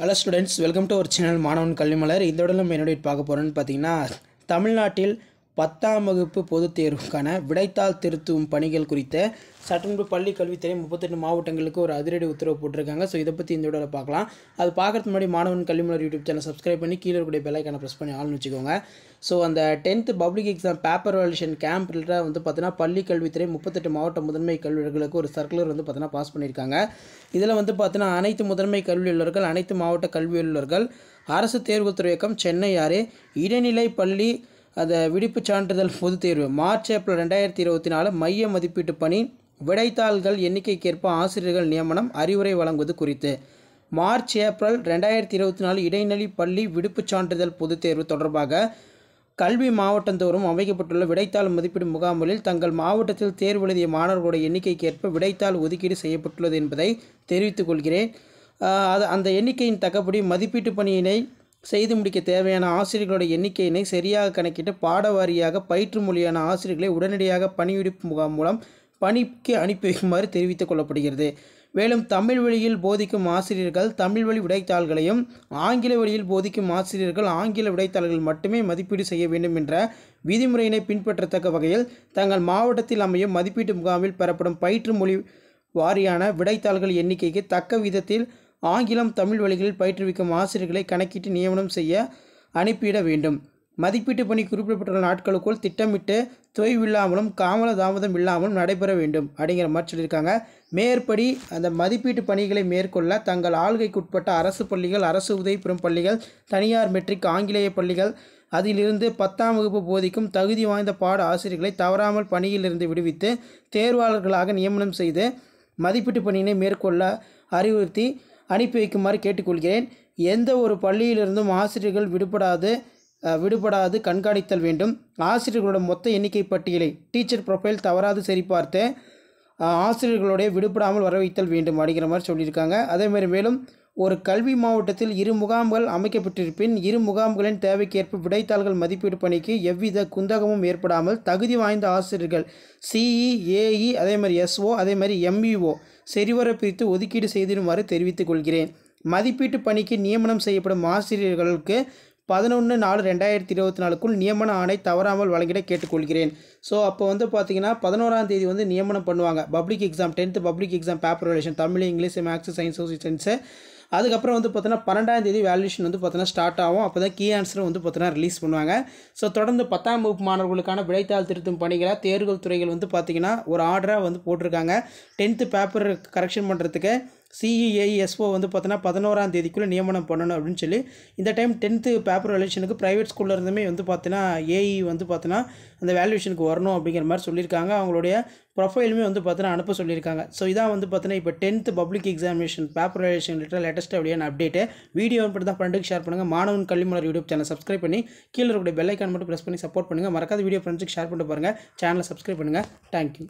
hello students welcome to ஒரு channel மாணவன் கல்விமலர் இதோட நம்ம என்னோட பார்க்க போகிறோன்னு பார்த்தீங்கன்னா தமிழ்நாட்டில் பத்தாம் வகுப்பு பொதுத் தேர்வுக்கான விடைத்தாள் திருத்தும் பணிகள் குறித்த சட்டமன்ற பள்ளி கல்வித்துறை முப்பத்தெட்டு மாவட்டங்களுக்கு ஒரு அதிரடி உத்தரவு போட்டிருக்காங்க ஸோ இதை பற்றி இந்த விடல பார்க்கலாம் அது பார்க்குறதுக்கு முன்னாடி மாணவன் கல்விமலர் யூடியூப் சேனல் சப்ஸ்கிரைப் பண்ணி கீழே இருக்கக்கூடிய பெல்லைக்கான ப்ரெஸ் பண்ணி ஆள்னு வச்சுக்கோங்க ஸோ அந்த tenth public exam paper valuation camp வந்து பார்த்தீங்கன்னா பள்ளி கல்வித்துறை முப்பத்தெட்டு மாவட்ட முதன்மை கல்வியர்களுக்கு ஒரு சர்க்குலர் வந்து பார்த்தீங்கன்னா பாஸ் பண்ணியிருக்காங்க இதில் வந்து பார்த்தீங்கன்னா அனைத்து முதன்மை கல்வி அனைத்து மாவட்ட கல்வியுள்ளவர்கள் அரசு தேர்வுத்துறை இயக்கம் சென்னை ஆறு இடைநிலை பள்ளி அந்த விடுப்பு சான்றிதழ் பொதுத் தேர்வு மார்ச் ஏப்ரல் ரெண்டாயிரத்தி இருபத்தி நாலு மைய மதிப்பீட்டு பணி விடைத்தாள்கள் எண்ணிக்கைக்கேற்ப ஆசிரியர்கள் நியமனம் அறிவுரை வழங்குவது குறித்து மார்ச் ஏப்ரல் ரெண்டாயிரத்தி இருபத்தி நாலு இடைநிலை பள்ளி விடுப்புச் சான்றிதழ் பொதுத் தேர்வு தொடர்பாக கல்வி மாவட்டந்தோறும் அமைக்கப்பட்டுள்ள விடைத்தாள் மதிப்பீடு முகாம்களில் தங்கள் மாவட்டத்தில் தேர்வு எழுதிய மாணவர்களுடைய எண்ணிக்கைக்கேற்ப விடைத்தாள் ஒதுக்கீடு செய்யப்பட்டுள்ளது என்பதை தெரிவித்துக் கொள்கிறேன் அது அந்த எண்ணிக்கையின் தக்கப்படி மதிப்பீட்டு பணியினை செய்து முடிக்க தேவையான ஆசிரியர்களுடைய எண்ணிக்கையினை சரியாக கணக்கிட்டு பாட வாரியாக பயிற்று மொழியான ஆசிரியர்களை உடனடியாக பணியிடிப்பு முகாம் மூலம் பணிக்கு அனுப்பி வைக்குமாறு தெரிவித்துக் கொள்ளப்படுகிறது மேலும் தமிழ் வழியில் போதிக்கும் ஆசிரியர்கள் தமிழ் வழி விடைத்தாள்களையும் ஆங்கில வழியில் போதிக்கும் ஆசிரியர்கள் ஆங்கில விடைத்தாள்கள் மட்டுமே மதிப்பீடு செய்ய வேண்டும் என்ற விதிமுறையினை பின்பற்றத்தக்க வகையில் தங்கள் மாவட்டத்தில் அமையும் மதிப்பீட்டு முகாமில் பெறப்படும் பயிற்று மொழி வாரியான விடைத்தாள்கள் எண்ணிக்கைக்கு தக்க விதத்தில் ஆங்கிலம் தமிழ் வழிகளில் பயிற்றுவிக்கும் ஆசிரியர்களை கணக்கிட்டு நியமனம் செய்ய அனுப்பிட வேண்டும் மதிப்பீட்டு பணி குறிப்பிடப்பட்டுள்ள நாட்களுக்குள் திட்டமிட்டு தொய்வில்லாமலும் காமல தாமதம் இல்லாமலும் நடைபெற வேண்டும் அப்படிங்கிற மாதிரி சொல்லியிருக்காங்க மேற்படி அந்த மதிப்பீட்டு பணிகளை மேற்கொள்ள தங்கள் ஆளுகைக்குட்பட்ட அரசு பள்ளிகள் அரசு உதவி பெறும் பள்ளிகள் தனியார் மெட்ரிக் ஆங்கிலேய பள்ளிகள் அதிலிருந்து பத்தாம் வகுப்பு போதிக்கும் தகுதி வாய்ந்த பாட ஆசிரியர்களை தவறாமல் பணியிலிருந்து விடுவித்து தேர்வாளர்களாக நியமனம் செய்து மதிப்பீட்டு பணியினை மேற்கொள்ள அறிவுறுத்தி அனுப்பி வைக்குமாறு கேட்டுக்கொள்கிறேன் எந்த ஒரு பள்ளியிலிருந்தும் ஆசிரியர்கள் விடுபடாது விடுபடாது கண்காணித்தல் வேண்டும் ஆசிரியர்களோட மொத்த எண்ணிக்கை பட்டியலை டீச்சர் ப்ரொஃபைல் தவறாது சரிபார்த்து ஆசிரியர்களோடைய விடுபடாமல் வர வைத்தல் வேண்டும் அப்படிங்கிற மாதிரி சொல்லியிருக்காங்க அதேமாதிரி மேலும் ஒரு கல்வி மாவட்டத்தில் இரு முகாம்கள் அமைக்கப்பட்டிருப்பின் இரு முகாம்களின் தேவைக்கேற்ப விடைத்தாள்கள் மதிப்பீடு பணிக்கு எவ்வித குந்தகமும் ஏற்படாமல் தகுதி வாய்ந்த ஆசிரியர்கள் சிஇ ஏஇ அதே மாதிரி எஸ்ஓ அதே மாதிரி எம்இஓ சரிவர பிரித்து ஒதுக்கீடு செய்திடுமாறு தெரிவித்துக் கொள்கிறேன் மதிப்பீட்டு பணிக்கு நியமனம் செய்யப்படும் ஆசிரியர்களுக்கு பதினொன்று நாலு ரெண்டாயிரத்தி இருபத்தி நாலுக்குள் நியமன ஆணை தவறாமல் வழங்கிட கேட்டுக்கொள்கிறேன் ஸோ அப்போ வந்து பார்த்தீங்கன்னா பதினோராம் தேதி வந்து நியமனம் பண்ணுவாங்க public exam tenth public exam paper relation Tamil English maths science social science அதுக்கப்புறம் வந்து பார்த்தோன்னா பன்னெண்டாம் தேதி வேல்யூஷன் வந்து பார்த்தோன்னா ஸ்டார்ட் ஆகும் அப்போ தான் கீ ஆன்சரும் வந்து பார்த்தோன்னா ரிலீஸ் பண்ணுவாங்க ஸோ தொடர்ந்து பத்தாம் வகுப்பு மாணவர்களுக்கான விடைத்தாள் திருத்தும் பணிகளை தேர்வு துறைகள் வந்து பார்த்திங்கன்னா ஒரு ஆர்டராக வந்து போட்டிருக்காங்க டென்த்து பேப்பர் கரெக்ஷன் பண்ணுறதுக்கு சிஇஏஎஸ்ஓ e வந்து பார்த்தோன்னா பதினோராம் தேதிக்குள்ளே நியமனம் பண்ணணும் அப்படின்னு சொல்லி இந்த டைம் டென்த்து பேப்பர் வேல்யூஷனுக்கு ப்ரைவேட் ஸ்கூலில் இருந்துமே வந்து பார்த்தீங்கன்னா ஏஇ e வந்து பார்த்தீங்கன்னா அந்த வேல்யூஷனுக்கு வரணும் அப்படிங்கிற மாதிரி சொல்லியிருக்காங்க அவங்களுடைய ப்ரொஃபைலுமே வந்து பார்த்தீங்கன்னா அனுப்ப சொல்லியிருக்காங்க ஸோ இதான் வந்து பார்த்தீங்கன்னா இப்போ tenth public examination paper valuation லிட்டர் லேட்டஸ்ட் அப்படியான அப்டேட்டு வீடியோ மட்டும் தான் ஃப்ரெண்டுக்கு ஷேர் பண்ணுங்கள் மாணவன் கல்விமலர் யூடியூப் சேனல் சப்ஸ்கிரைப் பண்ணி கீழே இருக்கக்கூடிய பெல்லைக்கான் மட்டும் ப்ரெஸ் பண்ணி சப்போர்ட் பண்ணுங்கள் மறக்காத வீடியோ ஃப்ரெண்ட்ஸுக்கு ஷேர் பண்ணிட்டு பாருங்கள் சேனலை சப்ஸ்கிரைப் பண்ணுங்கள் தேங்க்யூ